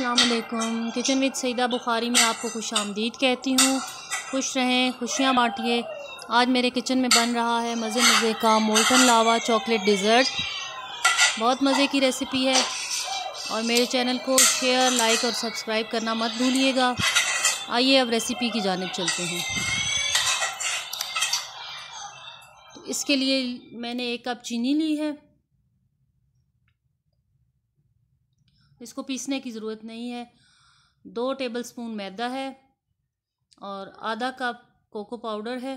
अल्लाम kitchen with Saeeda Bukhari में आपको खुश आमदीद कहती हूँ खुश रहें खुशियाँ बाँटिए आज मेरे किचन में बन रहा है मज़े मज़े का मोल्टन लावा चॉकलेट डिज़र्ट बहुत मज़े की रेसिपी है और मेरे चैनल को शेयर लाइक और सब्सक्राइब करना मत भूलिएगा आइए अब रेसिपी की जानब चलते हैं तो इसके लिए मैंने एक कप चीनी ली है इसको पीसने की ज़रूरत नहीं है दो टेबल स्पून मैदा है और आधा कप कोको पाउडर है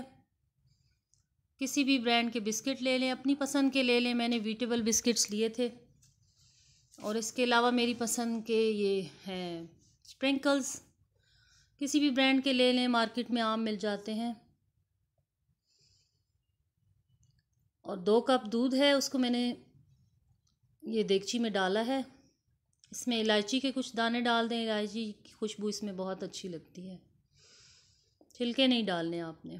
किसी भी ब्रांड के बिस्किट ले लें अपनी पसंद के ले लें मैंने वीटेबल बिस्किट्स लिए थे और इसके अलावा मेरी पसंद के ये हैं स्प्रिंकल्स किसी भी ब्रांड के ले लें मार्केट में आम मिल जाते हैं और दो कप दूध है उसको मैंने ये देगची में डाला है इसमें इलायची के कुछ दाने डाल दें इलायची की खुशबू इसमें बहुत अच्छी लगती है छिलके नहीं डालने आपने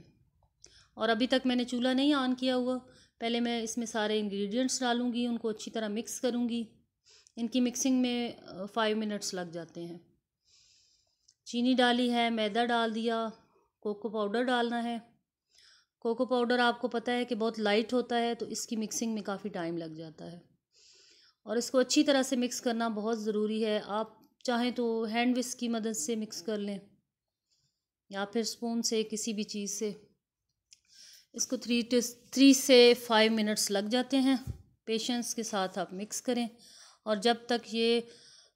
और अभी तक मैंने चूल्हा नहीं ऑन किया हुआ पहले मैं इसमें सारे इंग्रेडिएंट्स डालूंगी उनको अच्छी तरह मिक्स करूंगी इनकी मिक्सिंग में फ़ाइव मिनट्स लग जाते हैं चीनी डाली है मैदा डाल दिया कोको पाउडर डालना है कोको पाउडर आपको पता है कि बहुत लाइट होता है तो इसकी मिक्सिंग में काफ़ी टाइम लग जाता है और इसको अच्छी तरह से मिक्स करना बहुत ज़रूरी है आप चाहें तो हैंड विस्क की मदद से मिक्स कर लें या फिर स्पून से किसी भी चीज़ से इसको थ्री टू थ्री से फाइव मिनट्स लग जाते हैं पेशेंस के साथ आप मिक्स करें और जब तक ये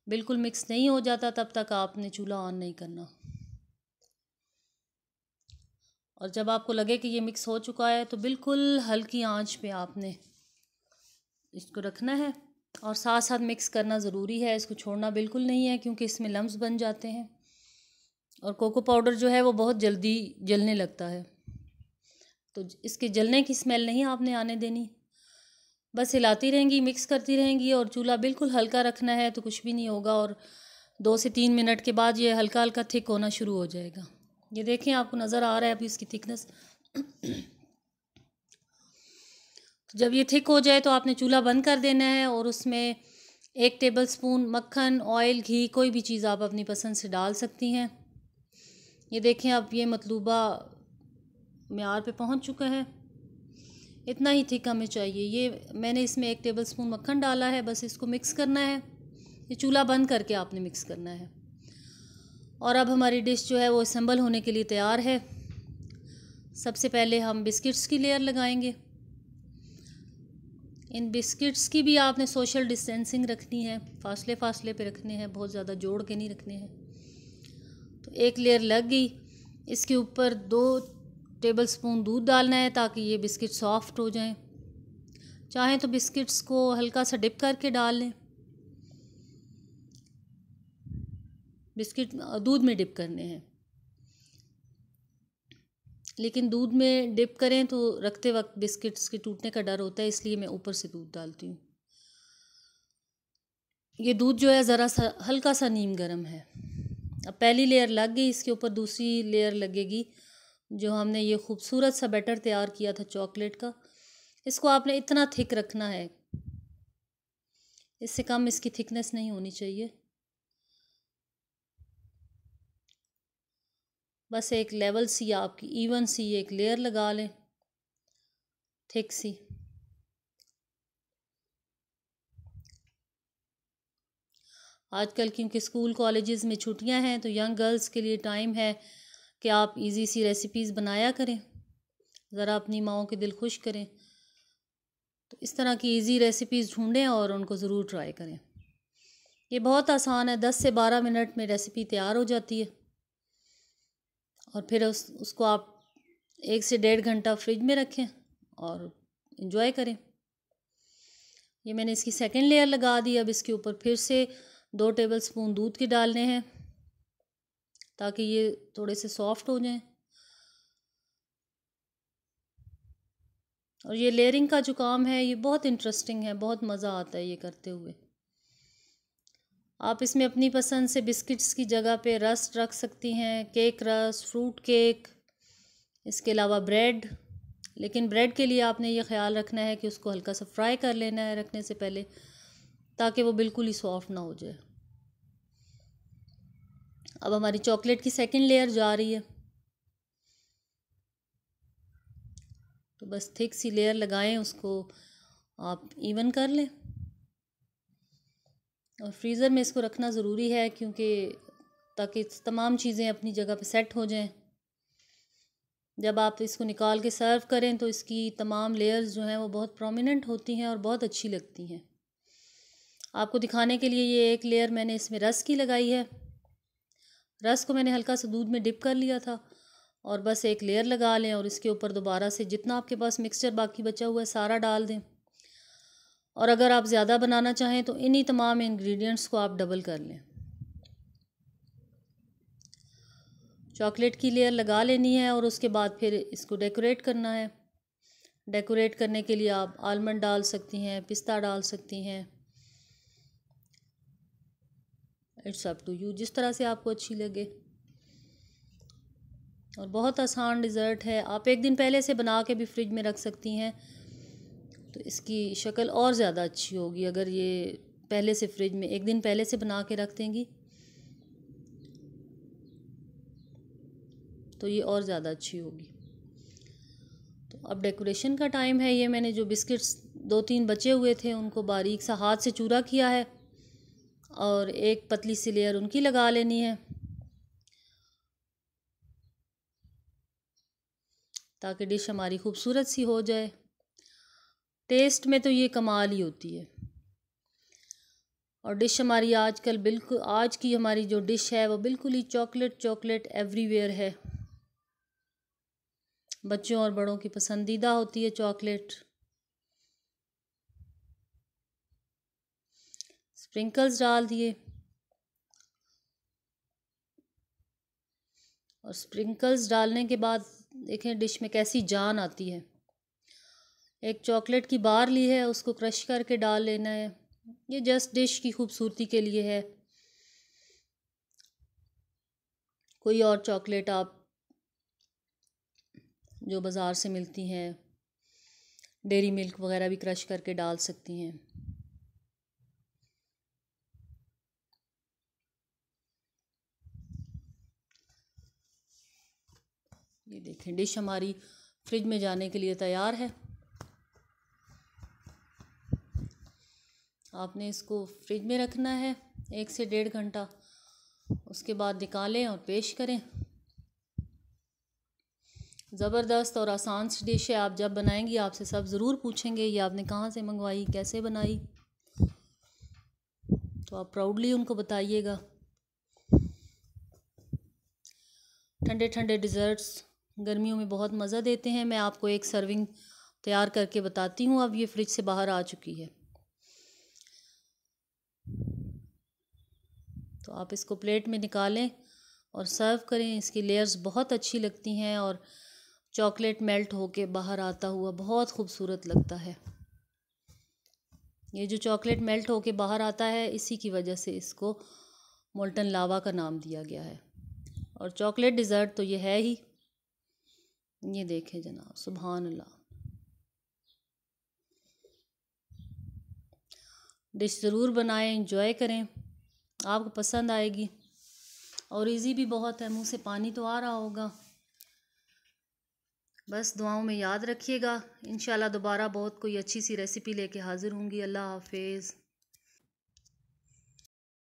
बिल्कुल मिक्स नहीं हो जाता तब तक आपने चूल्हा ऑन नहीं करना और जब आपको लगे कि ये मिक्स हो चुका है तो बिल्कुल हल्की आंच पे आपने इसको रखना है और साथ साथ मिक्स करना ज़रूरी है इसको छोड़ना बिल्कुल नहीं है क्योंकि इसमें लम्ब बन जाते हैं और कोको पाउडर जो है वो बहुत जल्दी जलने लगता है तो इसके जलने की स्मेल नहीं आपने आने देनी बस हिलाती रहेंगी मिक्स करती रहेंगी और चूल्हा बिल्कुल हल्का रखना है तो कुछ भी नहीं होगा और दो से तीन मिनट के बाद ये हल्का हल्का थिक होना शुरू हो जाएगा ये देखें आपको नज़र आ रहा है अभी इसकी थिकनेस तो जब ये थिक हो जाए तो आपने चूल्हा बंद कर देना है और उसमें एक टेबल स्पून मक्खन ऑयल घी कोई भी चीज़ आप अपनी पसंद से डाल सकती हैं ये देखें अब ये मतलूबा मैार पे पहुंच चुका है इतना ही थिक हमें चाहिए ये मैंने इसमें एक टेबल स्पून मक्खन डाला है बस इसको मिक्स करना है ये चूल्हा बंद करके आपने मिक्स करना है और अब हमारी डिश जो है वो असम्बल होने के लिए तैयार है सबसे पहले हम बिस्किट्स की लेयर लगाएंगे इन बिस्किट्स की भी आपने सोशल डिस्टेंसिंग रखनी है फासले फासले पे रखने हैं बहुत ज़्यादा जोड़ के नहीं रखने हैं तो एक लेयर लग गई इसके ऊपर दो टेबल स्पून दूध डालना है ताकि ये बिस्किट सॉफ्ट हो जाएं चाहें तो बिस्किट्स को हल्का सा डिप करके डाल लें बिस्किट दूध में डिप करने हैं लेकिन दूध में डिप करें तो रखते वक्त बिस्किट्स के टूटने का डर होता है इसलिए मैं ऊपर से दूध डालती हूँ ये दूध जो है ज़रा सा हल्का सा नीम गर्म है अब पहली लेयर लग गई इसके ऊपर दूसरी लेयर लगेगी जो हमने ये खूबसूरत सा बैटर तैयार किया था चॉकलेट का इसको आपने इतना थिक रखना है इससे कम इसकी थिकनेस नहीं होनी चाहिए बस एक लेवल सी आपकी इवन सी एक लेयर लगा लें ठीक सी आजकल क्योंकि स्कूल कॉलेजेस में छुट्टियां हैं तो यंग गर्ल्स के लिए टाइम है कि आप इजी सी रेसिपीज़ बनाया करें ज़रा अपनी माओ के दिल खुश करें तो इस तरह की इजी रेसिपीज़ ढूंढें और उनको ज़रूर ट्राई करें ये बहुत आसान है दस से बारह मिनट में रेसिपी तैयार हो जाती है और फिर उस उसको आप एक से डेढ़ घंटा फ्रिज में रखें और इन्जॉय करें ये मैंने इसकी सेकेंड लेयर लगा दी अब इसके ऊपर फिर से दो टेबल स्पून दूध के डालने हैं ताकि ये थोड़े से सॉफ्ट हो जाएं और ये लेयरिंग का जो काम है ये बहुत इंटरेस्टिंग है बहुत मज़ा आता है ये करते हुए आप इसमें अपनी पसंद से बिस्किट्स की जगह पे रस रख सकती हैं केक रस फ्रूट केक इसके अलावा ब्रेड लेकिन ब्रेड के लिए आपने ये ख्याल रखना है कि उसको हल्का सा फ्राई कर लेना है रखने से पहले ताकि वो बिल्कुल ही सॉफ्ट ना हो जाए अब हमारी चॉकलेट की सेकंड लेयर जा रही है तो बस थिक सी लेयर लगाएं उसको आप इवन कर लें और फ्रीज़र में इसको रखना ज़रूरी है क्योंकि ताकि तमाम चीज़ें अपनी जगह पे सेट हो जाएं जब आप इसको निकाल के सर्व करें तो इसकी तमाम लेयर्स जो हैं वो बहुत प्रोमिनेंट होती हैं और बहुत अच्छी लगती हैं आपको दिखाने के लिए ये एक लेयर मैंने इसमें रस की लगाई है रस को मैंने हल्का सा दूध में डिप कर लिया था और बस एक लेयर लगा लें और इसके ऊपर दोबारा से जितना आपके पास मिक्सचर बाकी बचा हुआ है सारा डाल दें और अगर आप ज़्यादा बनाना चाहें तो इन्हीं तमाम इंग्रेडिएंट्स को आप डबल कर लें चॉकलेट की लेयर लगा लेनी है और उसके बाद फिर इसको डेकोरेट करना है डेकोरेट करने के लिए आप आलमंड डाल सकती हैं पिस्ता डाल सकती हैं इट्स अप टू यू जिस तरह से आपको अच्छी लगे और बहुत आसान डिज़र्ट है आप एक दिन पहले से बना के भी फ्रिज में रख सकती हैं तो इसकी शक्ल और ज़्यादा अच्छी होगी अगर ये पहले से फ्रिज में एक दिन पहले से बना के रख देंगी तो ये और ज़्यादा अच्छी होगी तो अब डेकोरेशन का टाइम है ये मैंने जो बिस्किट्स दो तीन बचे हुए थे उनको बारीक सा हाथ से चूरा किया है और एक पतली सी लेयर उनकी लगा लेनी है ताकि डिश हमारी खूबसूरत सी हो जाए टेस्ट में तो ये कमाल ही होती है और डिश हमारी आजकल बिल्कुल आज की हमारी जो डिश है वो बिल्कुल ही चॉकलेट चॉकलेट एवरीवेयर है बच्चों और बड़ों की पसंदीदा होती है चॉकलेट स्प्रिंकल्स डाल दिए और स्प्रिंकल्स डालने के बाद देखें डिश में कैसी जान आती है एक चॉकलेट की बार ली है उसको क्रश करके डाल लेना है ये जस्ट डिश की खूबसूरती के लिए है कोई और चॉकलेट आप जो बाज़ार से मिलती हैं डेरी मिल्क वगैरह भी क्रश करके डाल सकती हैं ये देखें डिश हमारी फ्रिज में जाने के लिए तैयार है आपने इसको फ्रिज में रखना है एक से डेढ़ घंटा उसके बाद निकालें और पेश करें ज़बरदस्त और आसान सी डिश है आप जब बनाएंगी आपसे सब ज़रूर पूछेंगे ये आपने कहाँ से मंगवाई कैसे बनाई तो आप प्राउडली उनको बताइएगा ठंडे ठंडे डिज़र्ट्स गर्मियों में बहुत मज़ा देते हैं मैं आपको एक सर्विंग तैयार करके बताती हूँ अब ये फ्रिज से बाहर आ चुकी है तो आप इसको प्लेट में निकालें और सर्व करें इसकी लेयर्स बहुत अच्छी लगती हैं और चॉकलेट मेल्ट होके बाहर आता हुआ बहुत खूबसूरत लगता है ये जो चॉकलेट मेल्ट होके बाहर आता है इसी की वजह से इसको मोल्टन लावा का नाम दिया गया है और चॉकलेट डिज़र्ट तो ये है ही ये देखें जनाब सुबहान अल्लाह डिश ज़रूर बनाएं इंजॉय करें आपको पसंद आएगी और इजी भी बहुत है मुंह से पानी तो आ रहा होगा बस दुआओं में याद रखिएगा इन दोबारा बहुत कोई अच्छी सी रेसिपी लेके हाज़िर होंगी अल्लाह हाफिज़